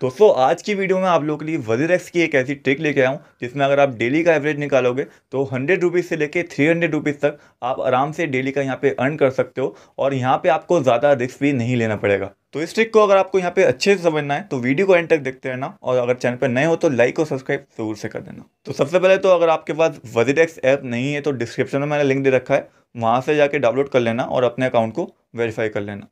दोस्तों आज की वीडियो में आप लोगों के लिए वजीर एक्स की एक ऐसी ट्रिक लेके आया हूँ जिसमें अगर आप डेली का एवरेज निकालोगे तो हंड्रेड रुपीज़ से लेके थ्री हंड्रेड रुपीज़ तक आप आराम से डेली का यहाँ पे अर्न कर सकते हो और यहाँ पे आपको ज़्यादा रिस्क भी नहीं लेना पड़ेगा तो इस ट्रिक को अगर आपको यहाँ पे अच्छे से समझना है तो वीडियो को एंड तक देखते रहना और अगर चैनल पर नए हो तो लाइक और सब्सक्राइब जरूर से कर देना तो सबसे पहले तो अगर आपके पास वजीर एक्स ऐप नहीं है तो डिस्क्रिप्शन में मैंने लिंक दे रखा है वहाँ से जाके डाउनलोड कर लेना और अपने अकाउंट को वेरीफाई कर लेना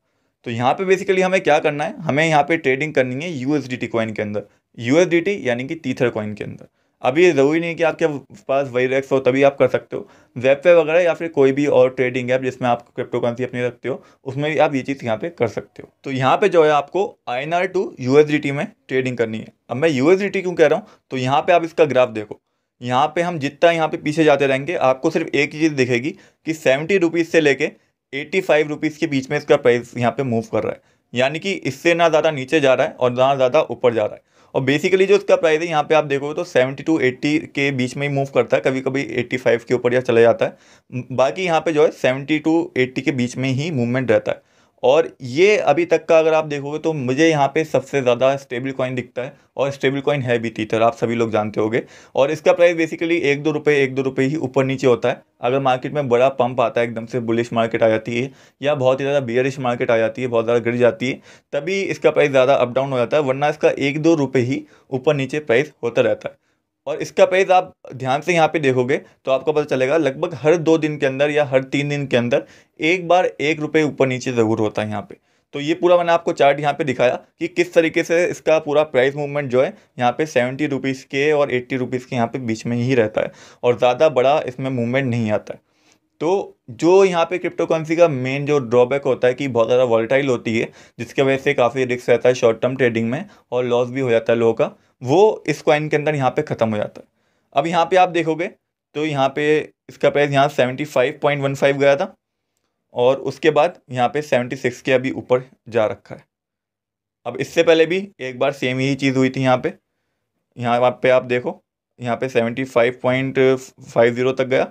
तो यहाँ पे बेसिकली हमें क्या करना है हमें यहाँ पे ट्रेडिंग करनी है यू एस कॉइन के अंदर यू यानी कि तीथर कॉइन के अंदर अभी ये ज़रूरी नहीं कि आपके पास वही रेक्स हो तभी आप कर सकते हो वेब पे वगैरह या फिर कोई भी और ट्रेडिंग ऐप जिसमें आप क्रिप्टो करेंसी अपनी रखते हो उसमें भी आप ये चीज़ यहाँ पे कर सकते हो तो यहाँ पे जो है आपको I N R to U S D T में ट्रेडिंग करनी है अब मैं यू एस डी टी क्यों कह रहा हूँ तो यहाँ पर आप इसका ग्राफ देखो यहाँ पर हम जितना यहाँ पर पीछे जाते रहेंगे आपको सिर्फ एक ही चीज़ दिखेगी कि सेवेंटी रुपीज़ से लेके एट्टी फाइव रुपीज़ के बीच में इसका प्राइस यहाँ पे मूव कर रहा है यानी कि इससे ना ज़्यादा नीचे जा रहा है और ना ज़्यादा ऊपर जा रहा है और बेसिकली जो इसका प्राइस है यहाँ पे आप देखोगे तो 70 टू 80 के बीच में ही मूव करता है कभी कभी 85 के ऊपर या चला जाता है बाकी यहाँ पे जो है 70 टू 80 के बीच में ही मूवमेंट रहता है और ये अभी तक का अगर आप देखोगे तो मुझे यहाँ पे सबसे ज़्यादा स्टेबल कॉइन दिखता है और स्टेबल कॉइन है भी तीतर आप सभी लोग जानते होंगे और इसका प्राइस बेसिकली एक दो रुपये एक दो रुपये ही ऊपर नीचे होता है अगर मार्केट में बड़ा पंप आता है एकदम से बुलिश मार्केट आ जाती है या बहुत ही ज़्यादा बियरिश मार्केट आ जाती है बहुत ज़्यादा गिर जाती है तभी इसका प्राइस ज़्यादा अप डाउन हो जाता है वरना इसका एक दो रुपये ही ऊपर नीचे प्राइस होता रहता है और इसका पेज आप ध्यान से यहाँ पे देखोगे तो आपको पता चलेगा लगभग हर दो दिन के अंदर या हर तीन दिन के अंदर एक बार एक रुपये ऊपर नीचे ज़रूर होता है यहाँ पे तो ये पूरा मैंने आपको चार्ट यहाँ पे दिखाया कि किस तरीके से इसका पूरा प्राइस मूवमेंट जो है यहाँ पे सेवेंटी रुपीज़ के और एट्टी रुपीज़ के यहाँ पे बीच में ही रहता है और ज़्यादा बड़ा इसमें मूवमेंट नहीं आता है तो जो यहाँ पे क्रिप्टो करेंसी का मेन जो ड्रॉबैक होता है कि बहुत ज़्यादा वॉलेटाइल होती है जिसकी वजह से काफ़ी रिस्क रहता है शॉर्ट टर्म ट्रेडिंग में और लॉस भी हो जाता है लोगों का वो इस कॉइन के अंदर यहाँ पे ख़त्म हो जाता है अब यहाँ पे आप देखोगे तो यहाँ पे इसका प्राइस यहाँ seventy five point one five गया था और उसके बाद यहाँ पे सेवेंटी सिक्स के अभी ऊपर जा रखा है अब इससे पहले भी एक बार सेम यही चीज़ हुई थी यहाँ पे यहाँ पे आप देखो यहाँ पे seventy five point five zero तक गया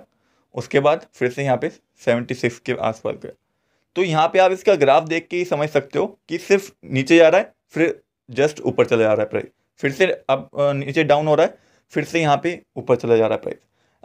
उसके बाद फिर से यहाँ पे सेवेंटी सिक्स के आसपास गया तो यहाँ पे आप इसका ग्राफ देख के ही समझ सकते हो कि सिर्फ नीचे जा रहा है फिर जस्ट ऊपर चला जा रहा है प्राइस फिर से अब नीचे डाउन हो रहा है फिर से यहाँ पे ऊपर चला जा रहा है प्राइस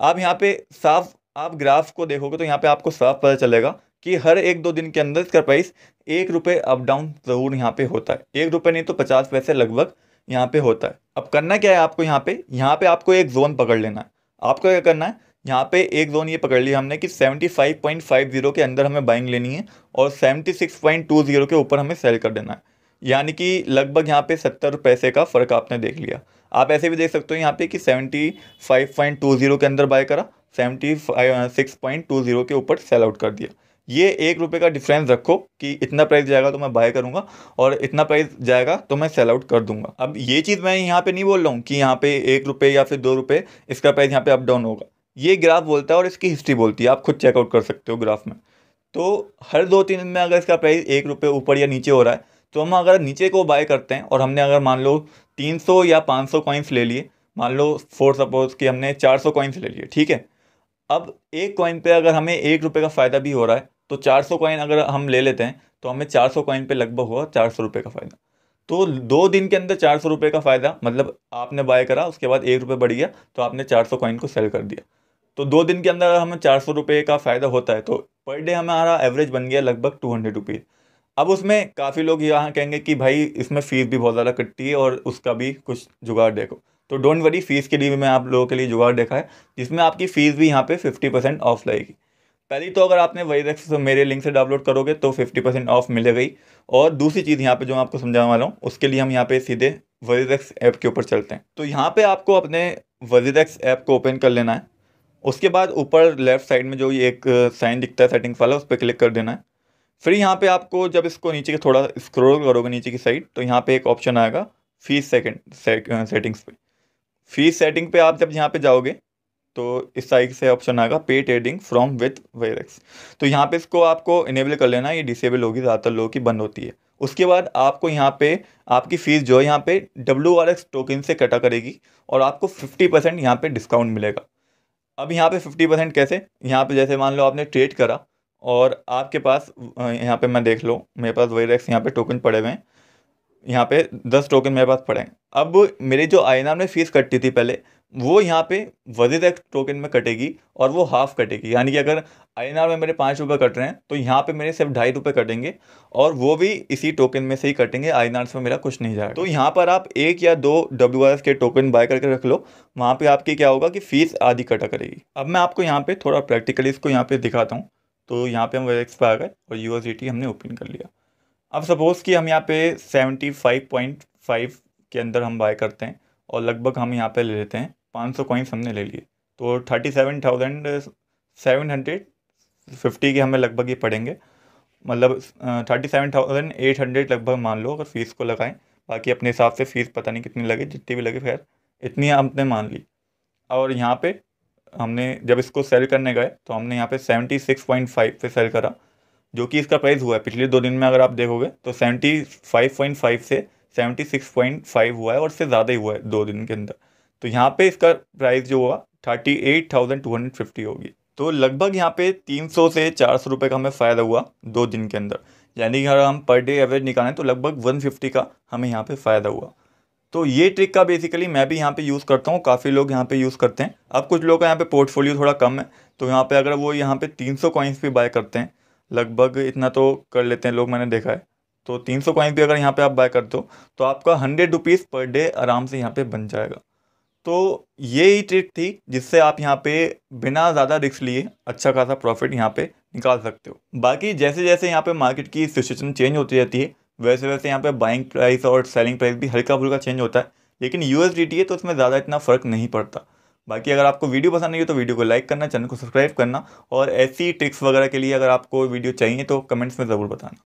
आप यहाँ पे साफ आप ग्राफ को देखोगे तो यहाँ पे आपको साफ पता चलेगा कि हर एक दो दिन के अंदर इसका प्राइस एक रुपये अप डाउन ज़रूर यहाँ पे होता है एक रुपये नहीं तो पचास पैसे लगभग यहाँ पे होता है अब करना क्या है आपको यहाँ पे यहाँ पे आपको एक जोन पकड़ लेना है आपको क्या करना है यहाँ पे एक जोन ये पकड़ लिया हमने कि 75.50 के अंदर हमें बाइंग लेनी है और 76.20 के ऊपर हमें सेल कर देना है यानी कि लगभग यहाँ पे सत्तर पैसे का फ़र्क आपने देख लिया आप ऐसे भी देख सकते हो यहाँ पे कि seventy five point two zero के अंदर बाय करा seventy five six point two zero के ऊपर सेल आउट कर दिया ये एक रुपये का डिफरेंस रखो कि इतना प्राइस जाएगा तो मैं बाय करूँगा और इतना प्राइस जाएगा तो मैं सेल आउट कर दूंगा अब ये चीज़ मैं यहाँ पर नहीं बोल रहा हूँ कि यहाँ पे एक रुपये या फिर दो रुपये इसका प्राइस यहाँ पे अप डाउन होगा ये ग्राफ बोलता है और इसकी हिस्ट्री बोलती है आप खुद चेकआउट कर सकते हो ग्राफ में तो हर दो तीन दिन में अगर इसका प्राइस एक रुपये ऊपर या नीचे हो रहा है तो हम अगर नीचे को बाय करते हैं और हमने अगर मान लो 300 या 500 सौ कॉइन्स ले लिए मान लो फोर सपोज कि हमने 400 सौ कॉइन्स ले लिए ठीक है अब एक कॉइन पे अगर हमें एक रुपये का फ़ायदा भी हो रहा है तो 400 सौ कॉइन अगर हम ले लेते हैं तो हमें 400 सौ कॉइन पर लगभग हुआ चार सौ का फ़ायदा तो दो दिन के अंदर चार सौ का फ़ायदा मतलब आपने बाय करा उसके बाद एक रुपये बढ़ गया तो आपने चार सौ कॉइन को सेल कर दिया तो दो दिन के अंदर हमें चार सौ रुपये का फ़ायदा होता है तो पर डे हमारा एवरेज बन गया लगभग टू हंड्रेड रुपीज़ अब उसमें काफ़ी लोग यहाँ कहेंगे कि भाई इसमें फ़ीस भी बहुत ज़्यादा कटती है और उसका भी कुछ जुगाड़ देखो तो डोंट वरी फ़ीस के लिए भी मैं आप लोगों के लिए जुगाड़ देखा है जिसमें आपकी फ़ीस भी यहाँ पे 50 परसेंट ऑफ लगेगी पहली तो अगर आपने वही रेक्स मेरे लिंक से डाउनलोड करोगे तो फिफ्टी परसेंट ऑफ मिले गई और दूसरी चीज़ यहाँ पे जो मैं आपको समझाने वाला हूँ उसके लिए हम यहाँ पे सीधे वजीरेक्स ऐप के ऊपर चलते हैं तो यहाँ पे आपको अपने वजीरेक्स ऐप को ओपन कर लेना है उसके बाद ऊपर लेफ्ट साइड में जो ये एक साइन दिखता है सेटिंग्स वाला उस पर क्लिक कर देना है फिर यहाँ पे आपको जब इसको नीचे के थोड़ा स्क्रोल करोगे नीचे की साइड तो यहाँ पे एक ऑप्शन आएगा फीस सेकंड सेटिंग्स पे फीस सेटिंग पे आप जब यहाँ पे जाओगे तो इस साइड से ऑप्शन आएगा पे ट्रेडिंग फ्रॉम विथ वेरेक्स तो यहाँ पे इसको आपको इनेबल कर लेना ये डिसेबल होगी ज़्यादातर लोगों की बंद होती है उसके बाद आपको यहाँ पे आपकी फ़ीस जो है यहाँ पे डब्ल्यू आर एक्स टोकन से कटा करेगी और आपको फिफ्टी परसेंट यहाँ पर डिस्काउंट मिलेगा अब यहाँ पे फिफ्टी परसेंट कैसे यहाँ पे जैसे मान लो आपने ट्रेड करा और आपके पास यहाँ पे मैं देख लो मेरे पास वही रैक्स यहाँ पे टोकन पड़े हुए हैं यहाँ पे दस टोकन मेरे पास पड़े हैं अब मेरी जो आई ने फ़ीस कटती थी पहले वो यहाँ पे वजी एक्स टोकन में कटेगी और वो हाफ़ कटेगी यानी कि अगर आई में मेरे पाँच रुपये कट रहे हैं तो यहाँ पे मेरे सिर्फ ढाई रुपये कटेंगे और वो भी इसी टोकन में से ही कटेंगे आई में मेरा कुछ नहीं जाएगा तो यहाँ पर आप एक या दो डब्ल्यू के टोकन बाय करके रख लो वहाँ पर आपकी क्या होगा कि फ़ीस आधी कटा करेगी अब मैं आपको यहाँ पर थोड़ा प्रैक्टिकली इसको यहाँ पर दिखाता हूँ तो यहाँ पे हम वेक्स पर आ गए और यू e हमने ओपन कर लिया अब सपोज़ कि हम यहाँ पे 75.5 के अंदर हम बाय करते हैं और लगभग हम यहाँ पे ले लेते हैं 500 सौ कॉइन्स हमने ले लिए तो thirty seven thousand seven hundred fifty के हमें लगभग ये पड़ेंगे मतलब thirty seven thousand eight hundred लगभग मान लो अगर फ़ीस को लगाएं बाकी अपने हिसाब से फ़ीस पता नहीं कितनी लगे जितनी भी लगे खैर इतनी आपने मान ली और यहाँ पे हमने जब इसको सेल करने गए तो हमने यहाँ पे 76.5 पे सेल करा जो कि इसका प्राइस हुआ है पिछले दो दिन में अगर आप देखोगे तो 75.5 से 76.5 हुआ है और इससे ज़्यादा ही हुआ है दो दिन के अंदर तो यहाँ पे इसका प्राइस जो हुआ 38,250 होगी तो लगभग यहाँ पे 300 से चार सौ रुपये का हमें फ़ायदा हुआ दो दिन के अंदर यानी कि अगर हम पर डे एवरेज निकालें तो लगभग 150 का हमें यहाँ पे फ़ायदा हुआ तो ये ट्रिक का बेसिकली मैं भी यहाँ पे यूज़ करता हूँ काफ़ी लोग यहाँ पे यूज़ करते हैं अब कुछ लोग का यहाँ पे पोर्टफोलियो थोड़ा कम है तो यहाँ पे अगर वो यहाँ पे 300 सौ कॉइन्स भी बाय करते हैं लगभग इतना तो कर लेते हैं लोग मैंने देखा है तो 300 सौ कॉइन्स भी अगर यहाँ पर आप बाय करते हो तो आपका हंड्रेड रुपीज़ पर डे आराम से यहाँ पर बन जाएगा तो ये ट्रिक थी जिससे आप यहाँ पर बिना ज़्यादा रिस्क लिए अच्छा खासा प्रॉफिट यहाँ पर निकाल सकते हो बाकी जैसे जैसे यहाँ पर मार्केट की सिचुएशन चेंज होती रहती है वैसे वैसे यहाँ पे बाइंग प्राइस और सेलिंग प्राइस भी हल्का फुल्का चेंज होता है लेकिन यू एस है तो उसमें ज़्यादा इतना फ़र्क नहीं पड़ता बाकी अगर आपको वीडियो पसंद आई हो तो वीडियो को लाइक करना चैनल को सब्सक्राइब करना और ऐसी ट्रिक्स वगैरह के लिए अगर आपको वीडियो चाहिए तो कमेंट्स में ज़रूर बताना